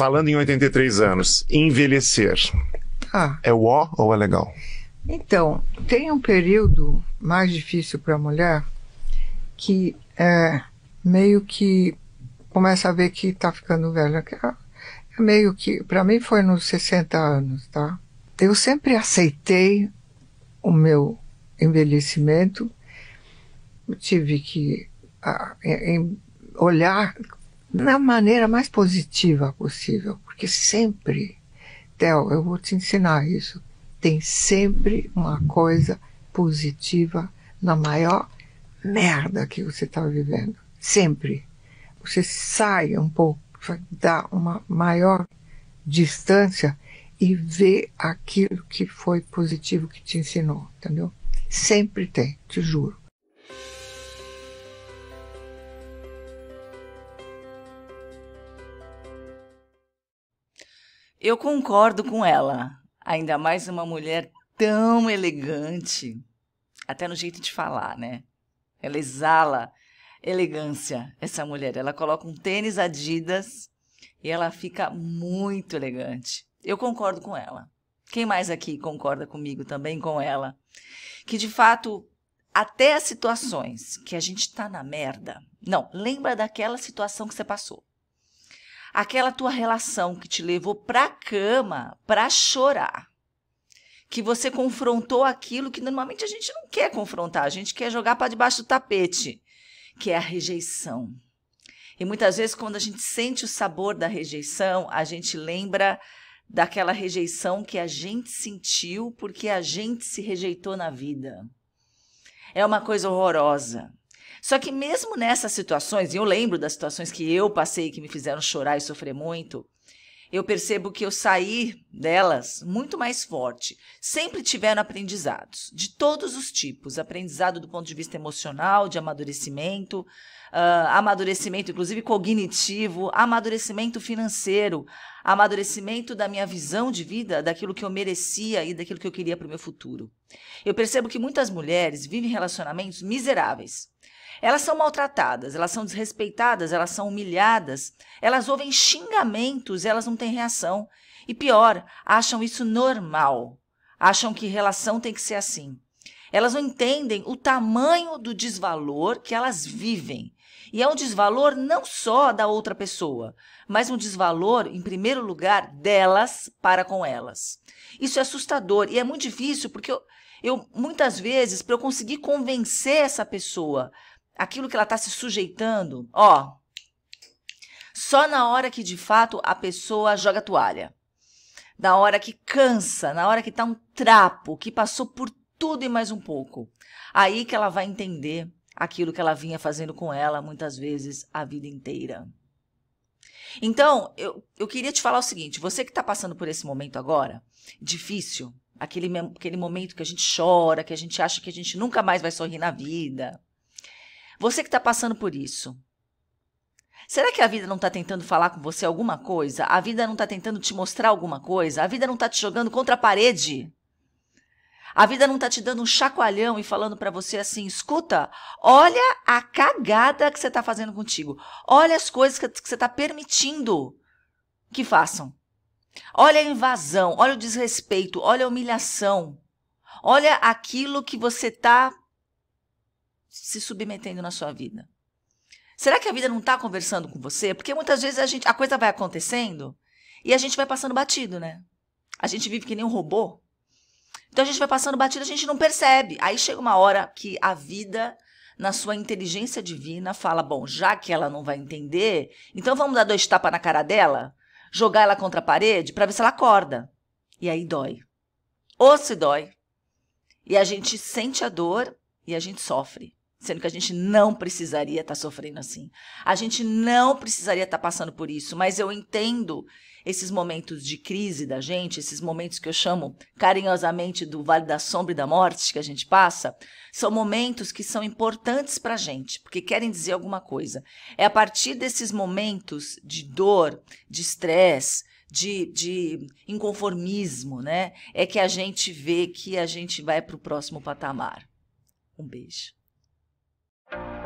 Falando em 83 anos, envelhecer. Ah. É o ó ou é legal? Então, tem um período mais difícil para a mulher que é meio que começa a ver que está ficando velha. É, é meio que, para mim foi nos 60 anos, tá? Eu sempre aceitei o meu envelhecimento. Eu tive que a, ah, em, olhar na maneira mais positiva possível, porque sempre, Theo, eu vou te ensinar isso, tem sempre uma coisa positiva na maior merda que você está vivendo. Sempre. Você sai um pouco, vai dar uma maior distância e vê aquilo que foi positivo que te ensinou, entendeu? Sempre tem, te juro. Eu concordo com ela. Ainda mais uma mulher tão elegante. Até no jeito de falar, né? Ela exala elegância, essa mulher. Ela coloca um tênis Adidas e ela fica muito elegante. Eu concordo com ela. Quem mais aqui concorda comigo também com ela? Que de fato, até as situações que a gente tá na merda. Não, lembra daquela situação que você passou aquela tua relação que te levou para a cama para chorar, que você confrontou aquilo que normalmente a gente não quer confrontar, a gente quer jogar para debaixo do tapete, que é a rejeição. E muitas vezes, quando a gente sente o sabor da rejeição, a gente lembra daquela rejeição que a gente sentiu porque a gente se rejeitou na vida. É uma coisa horrorosa. Só que mesmo nessas situações, e eu lembro das situações que eu passei que me fizeram chorar e sofrer muito, eu percebo que eu saí delas muito mais forte. Sempre tiveram aprendizados, de todos os tipos: aprendizado do ponto de vista emocional, de amadurecimento, uh, amadurecimento, inclusive cognitivo, amadurecimento financeiro, amadurecimento da minha visão de vida, daquilo que eu merecia e daquilo que eu queria para o meu futuro. Eu percebo que muitas mulheres vivem relacionamentos miseráveis elas são maltratadas, elas são desrespeitadas, elas são humilhadas, elas ouvem xingamentos, elas não têm reação. E pior, acham isso normal. Acham que relação tem que ser assim. Elas não entendem o tamanho do desvalor que elas vivem. E é um desvalor não só da outra pessoa, mas um desvalor, em primeiro lugar, delas para com elas. Isso é assustador e é muito difícil porque eu, eu muitas vezes, para eu conseguir convencer essa pessoa aquilo que ela está se sujeitando, ó, só na hora que de fato a pessoa joga toalha. Na hora que cansa, na hora que tá um trapo, que passou por tudo e mais um pouco. Aí que ela vai entender aquilo que ela vinha fazendo com ela muitas vezes a vida inteira. Então, eu, eu queria te falar o seguinte: você que está passando por esse momento agora, difícil, aquele, aquele momento que a gente chora, que a gente acha que a gente nunca mais vai sorrir na vida, você que está passando por isso, será que a vida não está tentando falar com você alguma coisa? A vida não está tentando te mostrar alguma coisa? A vida não está te jogando contra a parede? A vida não está te dando um chacoalhão e falando para você assim: escuta, olha a cagada que você está fazendo contigo. Olha as coisas que, você está permitindo que façam. Olha a invasão, olha o desrespeito, olha a humilhação. Olha aquilo que você está se submetendo na sua vida? Será que a vida não está conversando com você? Porque muitas vezes a, gente, a coisa vai acontecendo e a gente vai passando batido, né? A gente vive que nem um robô. Então a gente vai passando batido, a gente não percebe. Aí chega uma hora que a vida, na sua inteligência divina, fala: bom, já que ela não vai entender, então vamos dar dois tapas na cara dela, jogar ela contra a parede para ver se ela acorda. E aí dói. Ou se dói. E a gente sente a dor e a gente sofre sendo que a gente não precisaria estar tá sofrendo assim. A gente não precisaria estar tá passando por isso, mas eu entendo esses momentos de crise da gente, esses momentos que eu chamo carinhosamente do vale da sombra e da morte que a gente passa, são momentos que são importantes para a gente, porque querem dizer alguma coisa. É a partir desses momentos de dor, de estresse, de, de inconformismo, né? É que a gente vê que a gente vai para o próximo patamar. Um beijo. thank you